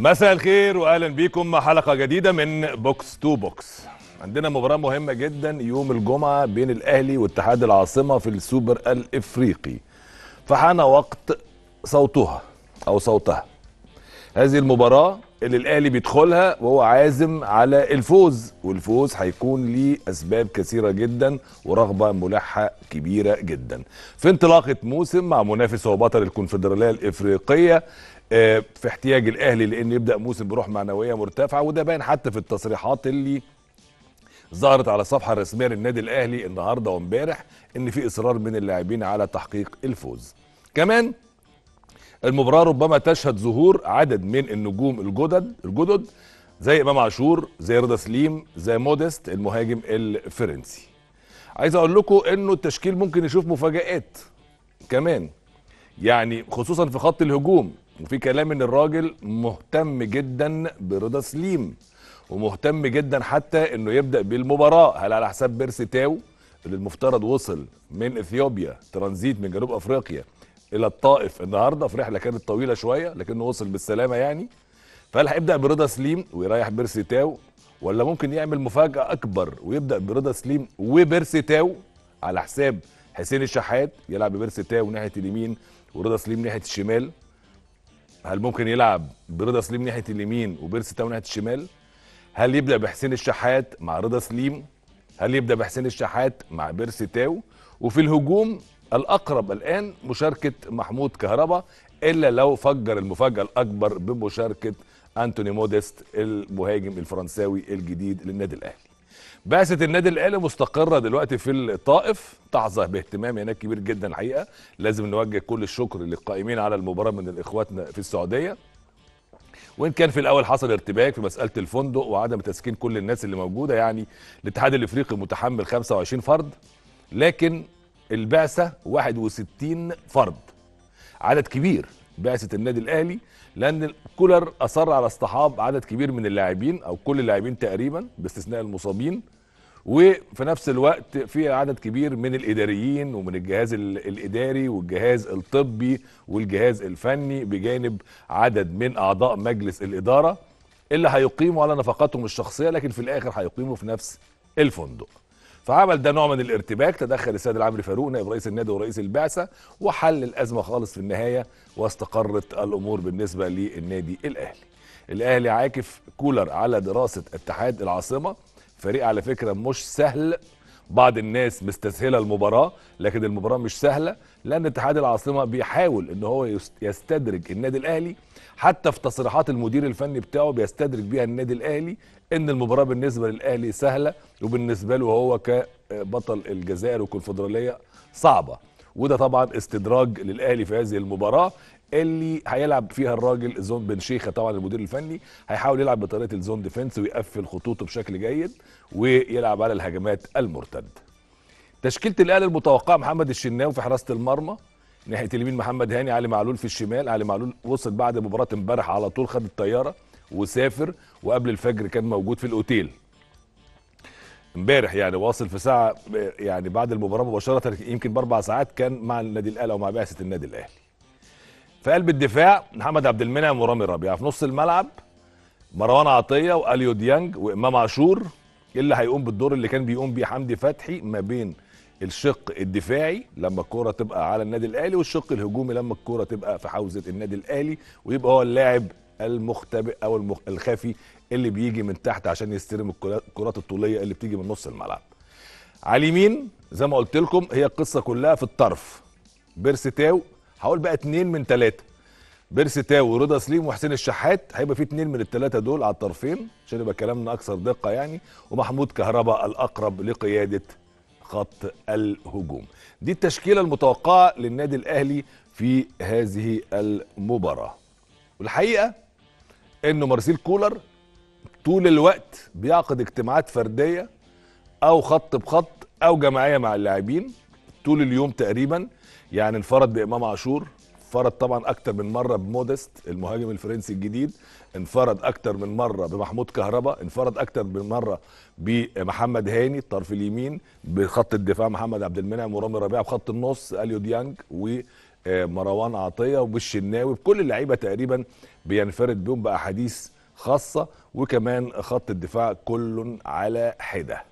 مساء الخير واهلا بيكم حلقه جديده من بوكس تو بوكس عندنا مباراه مهمه جدا يوم الجمعه بين الاهلي واتحاد العاصمه في السوبر الافريقي فحان وقت صوتها او صوتها هذه المباراه اللي الاهلي بيدخلها وهو عازم على الفوز والفوز هيكون ليه اسباب كثيره جدا ورغبه ملحه كبيره جدا في انطلاقه موسم مع منافس هو بطل الكونفدراليه الافريقيه آه، في احتياج الاهلي لان يبدا موسم بروح معنويه مرتفعه وده باين حتى في التصريحات اللي ظهرت على الصفحه الرسميه للنادي الاهلي النهارده وامبارح ان في اصرار من اللاعبين على تحقيق الفوز كمان المباراه ربما تشهد ظهور عدد من النجوم الجدد الجدد زي امام عاشور زي رضا سليم زي مودست المهاجم الفرنسي عايز اقول لكم انه التشكيل ممكن يشوف مفاجات كمان يعني خصوصا في خط الهجوم وفي كلام ان الراجل مهتم جدا برضا سليم ومهتم جدا حتى انه يبدا بالمباراه هل على حساب بيرسي تاو اللي المفترض وصل من اثيوبيا ترانزيت من جنوب افريقيا الى الطائف النهارده في رحله كانت طويله شويه لكنه وصل بالسلامه يعني فهل هيبدا برضا سليم ويريح بيرسي تاو ولا ممكن يعمل مفاجاه اكبر ويبدا برضا سليم وبيرسي تاو على حساب حسين الشحات يلعب بيرسي تاو ناحيه اليمين ورضا سليم ناحيه الشمال هل ممكن يلعب برضا سليم ناحيه اليمين وبيرسي تاو ناحيه الشمال هل يبدا بحسين الشحات مع رضا سليم هل يبدا بحسين الشحات مع بيرسي تاو وفي الهجوم الأقرب الآن مشاركة محمود كهربا إلا لو فجر المفاجأة الأكبر بمشاركة أنتوني موديست المهاجم الفرنساوي الجديد للنادي الأهلي بعثة النادي الاهلي مستقرة دلوقتي في الطائف تحظى باهتمام هناك كبير جدا الحقيقة لازم نوجه كل الشكر للقائمين على المباراة من الاخواتنا في السعودية وان كان في الاول حصل ارتباك في مساله الفندق وعدم تسكين كل الناس اللي موجوده يعني الاتحاد الافريقي متحمل 25 فرد لكن البعثه 61 فرد عدد كبير بعثه النادي الاهلي لان كولر اصر على اصطحاب عدد كبير من اللاعبين او كل اللاعبين تقريبا باستثناء المصابين وفي نفس الوقت في عدد كبير من الاداريين ومن الجهاز الاداري والجهاز الطبي والجهاز الفني بجانب عدد من اعضاء مجلس الاداره اللي هيقيموا على نفقاتهم الشخصيه لكن في الاخر هيقيموا في نفس الفندق فعمل ده نوع من الارتباك تدخل السيد العمري فاروق نائب رئيس النادي ورئيس البعثه وحل الازمه خالص في النهايه واستقرت الامور بالنسبه للنادي الاهلي. الاهلي عاكف كولر على دراسه اتحاد العاصمه فريق على فكره مش سهل بعض الناس مستسهله المباراه لكن المباراه مش سهله لان اتحاد العاصمه بيحاول ان هو يستدرج النادي الاهلي حتى في تصريحات المدير الفني بتاعه بيستدرج بيها النادي الاهلي ان المباراه بالنسبه للاهلي سهله وبالنسبه له هو كبطل الجزائر والكونفدراليه صعبه وده طبعا استدراج للاهلي في هذه المباراه اللي هيلعب فيها الراجل زون بن شيخه طبعا المدير الفني هيحاول يلعب بطريقه الزون ديفنس ويقفل خطوطه بشكل جيد ويلعب على الهجمات المرتده. تشكيله الاهلي المتوقعه محمد الشناوي في حراسه المرمى ناحيه اليمين محمد هاني علي معلول في الشمال علي معلول وصل بعد مباراه امبارح على طول خد الطياره وسافر وقبل الفجر كان موجود في الاوتيل امبارح يعني واصل في ساعه يعني بعد المباراه مباشره يمكن باربع ساعات كان مع النادي الاهلي او مع بعثه النادي الاهلي في قلب الدفاع محمد عبد المنعم ورامي ربيعه في نص الملعب مروان عطيه واليو ديانج وامام عاشور إيه اللي هيقوم بالدور اللي كان بيقوم بيه حمدي فتحي ما بين الشق الدفاعي لما الكوره تبقى على النادي الاهلي والشق الهجومي لما الكوره تبقى في حوزه النادي الاهلي ويبقى هو اللاعب المختبئ او المخ... الخفي اللي بيجي من تحت عشان يستلم الكرات الطوليه اللي بتيجي من نص الملعب. على اليمين زي ما قلت لكم هي القصه كلها في الطرف بيرسي تاو هقول بقى اتنين من ثلاثه بيرسي تاو ورضا سليم وحسين الشحات هيبقى في اتنين من الثلاثه دول على الطرفين عشان يبقى كلامنا اكثر دقه يعني ومحمود كهربا الاقرب لقياده خط الهجوم دي التشكيله المتوقعه للنادي الاهلي في هذه المباراه والحقيقه انه مارسيل كولر طول الوقت بيعقد اجتماعات فرديه او خط بخط او جماعيه مع اللاعبين طول اليوم تقريبا يعني انفرد بامام عاشور انفرد طبعا اكتر من مره بمودست المهاجم الفرنسي الجديد انفرد اكتر من مره بمحمود كهربا انفرد اكتر من مره بمحمد هاني الطرف اليمين بخط الدفاع محمد عبد المنعم ورامي ربيعه بخط النص اليو ديانج ومروان آه، عطيه وبالشناوي بكل اللعيبه تقريبا بينفرد بهم باحاديث خاصه وكمان خط الدفاع كل على حده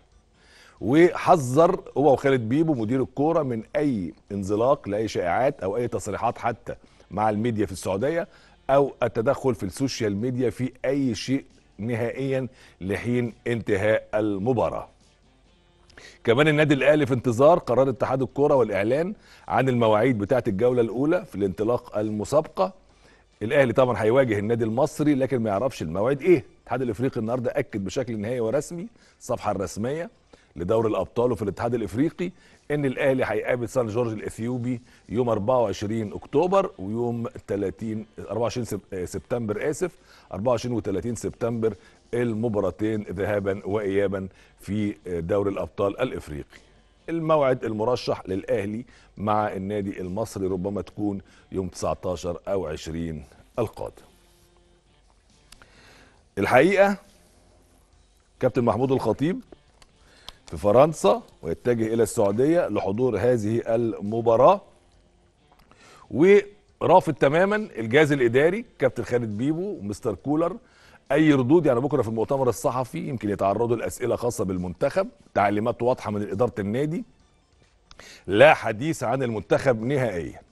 وحذر هو وخالد بيبو مدير الكوره من اي انزلاق لاي شائعات او اي تصريحات حتى مع الميديا في السعوديه او التدخل في السوشيال ميديا في اي شيء نهائيا لحين انتهاء المباراه كمان النادي الاهلي في انتظار قرار اتحاد الكوره والاعلان عن المواعيد بتاعه الجوله الاولى في الانطلاق المسابقه الاهلي طبعا هيواجه النادي المصري لكن ما يعرفش الموعد ايه الاتحاد الافريقي النهارده اكد بشكل نهائي ورسمي الصفحه الرسميه لدور الابطال وفي الاتحاد الافريقي ان الاهلي هيقابل سان جورج الاثيوبي يوم 24 اكتوبر ويوم 30 24 آه، سبتمبر اسف 24 و30 سبتمبر المباراتين ذهابا وايابا في آه، دوري الابطال الافريقي الموعد المرشح للاهلي مع النادي المصري ربما تكون يوم 19 او 20 القادم الحقيقه كابتن محمود الخطيب في فرنسا ويتجه الى السعوديه لحضور هذه المباراه ورافض تماما الجهاز الاداري كابتن خالد بيبو ومستر كولر اي ردود يعني بكره في المؤتمر الصحفي يمكن يتعرضوا لاسئله خاصه بالمنتخب تعليمات واضحه من اداره النادي لا حديث عن المنتخب نهائيا